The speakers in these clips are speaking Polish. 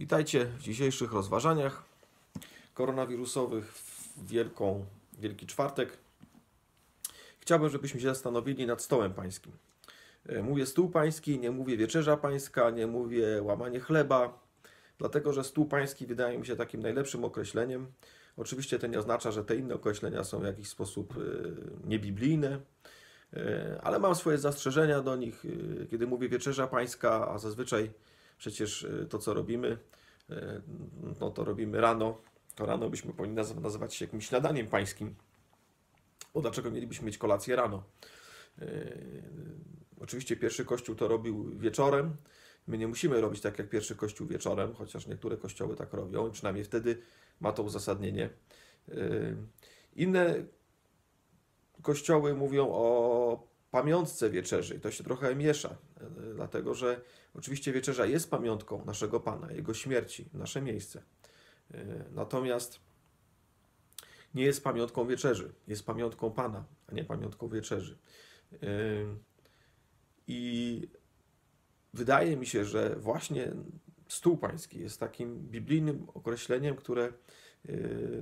Witajcie w dzisiejszych rozważaniach koronawirusowych w Wielką, Wielki Czwartek. Chciałbym, żebyśmy się zastanowili nad stołem pańskim. E, mówię stół pański, nie mówię wieczerza pańska, nie mówię łamanie chleba, dlatego że stół pański wydaje mi się takim najlepszym określeniem. Oczywiście to nie oznacza, że te inne określenia są w jakiś sposób e, niebiblijne, e, ale mam swoje zastrzeżenia do nich. Kiedy mówię wieczerza pańska, a zazwyczaj Przecież e, to, co robimy, e, no to robimy rano. To rano byśmy powinni nazywać się jakimś śniadaniem pańskim. Bo dlaczego mielibyśmy mieć kolację rano? E, oczywiście pierwszy kościół to robił wieczorem. My nie musimy robić tak jak pierwszy kościół wieczorem, chociaż niektóre kościoły tak robią, przynajmniej wtedy ma to uzasadnienie. Inne kościoły mówią o pamiątce wieczerzy. I to się trochę miesza, e, dlatego że oczywiście wieczerza jest pamiątką naszego Pana, Jego śmierci, nasze miejsce. E, natomiast nie jest pamiątką wieczerzy, jest pamiątką Pana, a nie pamiątką wieczerzy. E, I wydaje mi się, że właśnie stół pański jest takim biblijnym określeniem, które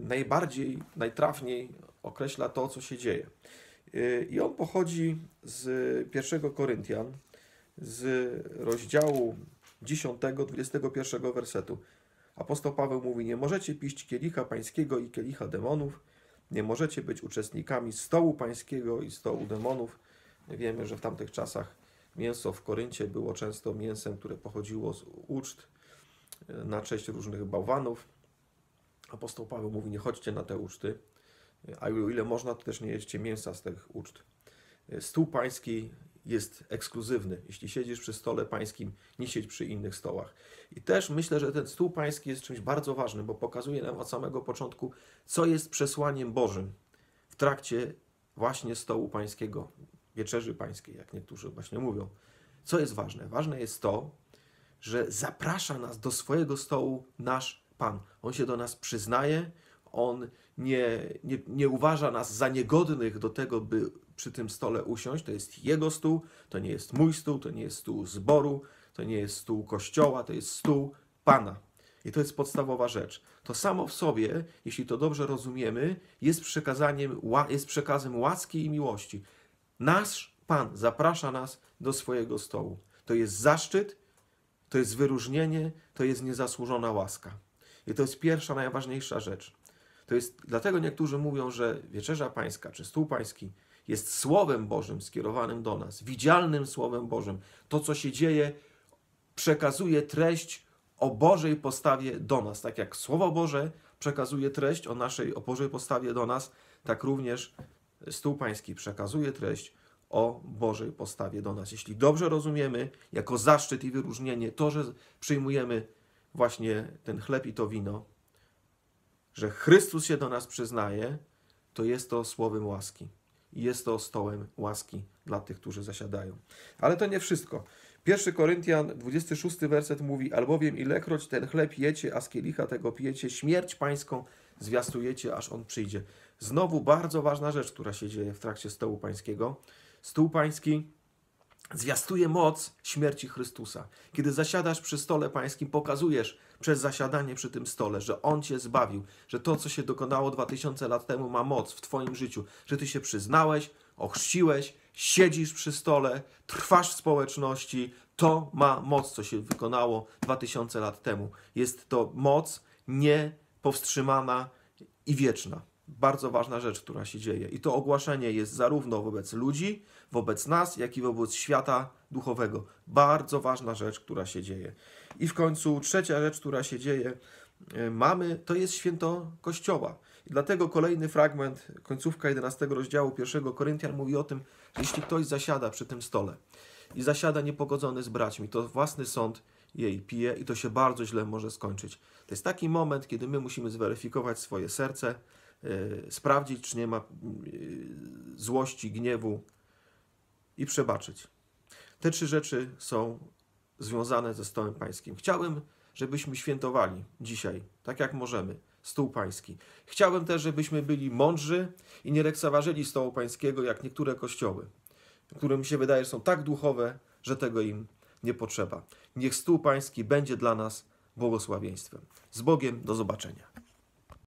najbardziej, najtrafniej określa to, co się dzieje. Y, I on pochodzi z pierwszego Koryntian, z rozdziału 10, 21 wersetu. Apostoł Paweł mówi: Nie możecie pić kielicha pańskiego i kielicha demonów, nie możecie być uczestnikami stołu pańskiego i stołu demonów. Wiemy, że w tamtych czasach mięso w Koryncie było często mięsem, które pochodziło z uczt y, na cześć różnych bałwanów. Apostoł Paweł mówi: Nie chodźcie na te uczty a o ile można, to też nie jedźcie mięsa z tych uczt. Stół pański jest ekskluzywny. Jeśli siedzisz przy stole pańskim, nie siedź przy innych stołach. I też myślę, że ten stół pański jest czymś bardzo ważnym, bo pokazuje nam od samego początku, co jest przesłaniem Bożym w trakcie właśnie stołu pańskiego, wieczerzy pańskiej, jak niektórzy właśnie mówią. Co jest ważne? Ważne jest to, że zaprasza nas do swojego stołu nasz Pan. On się do nas przyznaje, on nie, nie, nie uważa nas za niegodnych do tego, by przy tym stole usiąść. To jest jego stół, to nie jest mój stół, to nie jest stół zboru, to nie jest stół kościoła, to jest stół Pana. I to jest podstawowa rzecz. To samo w sobie, jeśli to dobrze rozumiemy, jest, przekazaniem, jest przekazem łaski i miłości. Nasz Pan zaprasza nas do swojego stołu. To jest zaszczyt, to jest wyróżnienie, to jest niezasłużona łaska. I to jest pierwsza, najważniejsza rzecz. To jest dlatego niektórzy mówią, że wieczerza pańska czy stół pański jest słowem Bożym skierowanym do nas, widzialnym słowem Bożym. To, co się dzieje, przekazuje treść o Bożej postawie do nas. Tak jak Słowo Boże przekazuje treść o naszej, o Bożej postawie do nas, tak również stół pański przekazuje treść o Bożej postawie do nas. Jeśli dobrze rozumiemy, jako zaszczyt i wyróżnienie, to, że przyjmujemy właśnie ten chleb i to wino, że Chrystus się do nas przyznaje, to jest to słowem łaski. I jest to stołem łaski dla tych, którzy zasiadają. Ale to nie wszystko. 1 Koryntian, 26 werset mówi, albowiem ilekroć ten chleb jecie, a z kielicha tego pijecie, śmierć pańską zwiastujecie, aż on przyjdzie. Znowu bardzo ważna rzecz, która się dzieje w trakcie stołu pańskiego. Stół pański zwiastuje moc śmierci Chrystusa. Kiedy zasiadasz przy stole pańskim, pokazujesz, przez zasiadanie przy tym stole, że On cię zbawił, że to, co się dokonało 2000 lat temu, ma moc w Twoim życiu, że Ty się przyznałeś, ochrzciłeś, siedzisz przy stole, trwasz w społeczności. To ma moc, co się wykonało 2000 lat temu. Jest to moc niepowstrzymana i wieczna bardzo ważna rzecz, która się dzieje. I to ogłaszenie jest zarówno wobec ludzi, wobec nas, jak i wobec świata duchowego. Bardzo ważna rzecz, która się dzieje. I w końcu trzecia rzecz, która się dzieje, e, mamy, to jest święto Kościoła. I dlatego kolejny fragment, końcówka 11 rozdziału 1 Koryntian mówi o tym, że jeśli ktoś zasiada przy tym stole i zasiada niepogodzony z braćmi, to własny sąd jej pije i to się bardzo źle może skończyć. To jest taki moment, kiedy my musimy zweryfikować swoje serce, Y, sprawdzić, czy nie ma y, złości, gniewu i przebaczyć. Te trzy rzeczy są związane ze stołem pańskim. Chciałem, żebyśmy świętowali dzisiaj, tak jak możemy, stół pański. Chciałem też, żebyśmy byli mądrzy i nie lekceważyli stołu pańskiego, jak niektóre kościoły, które mi się wydaje są tak duchowe, że tego im nie potrzeba. Niech stół pański będzie dla nas błogosławieństwem. Z Bogiem, do zobaczenia.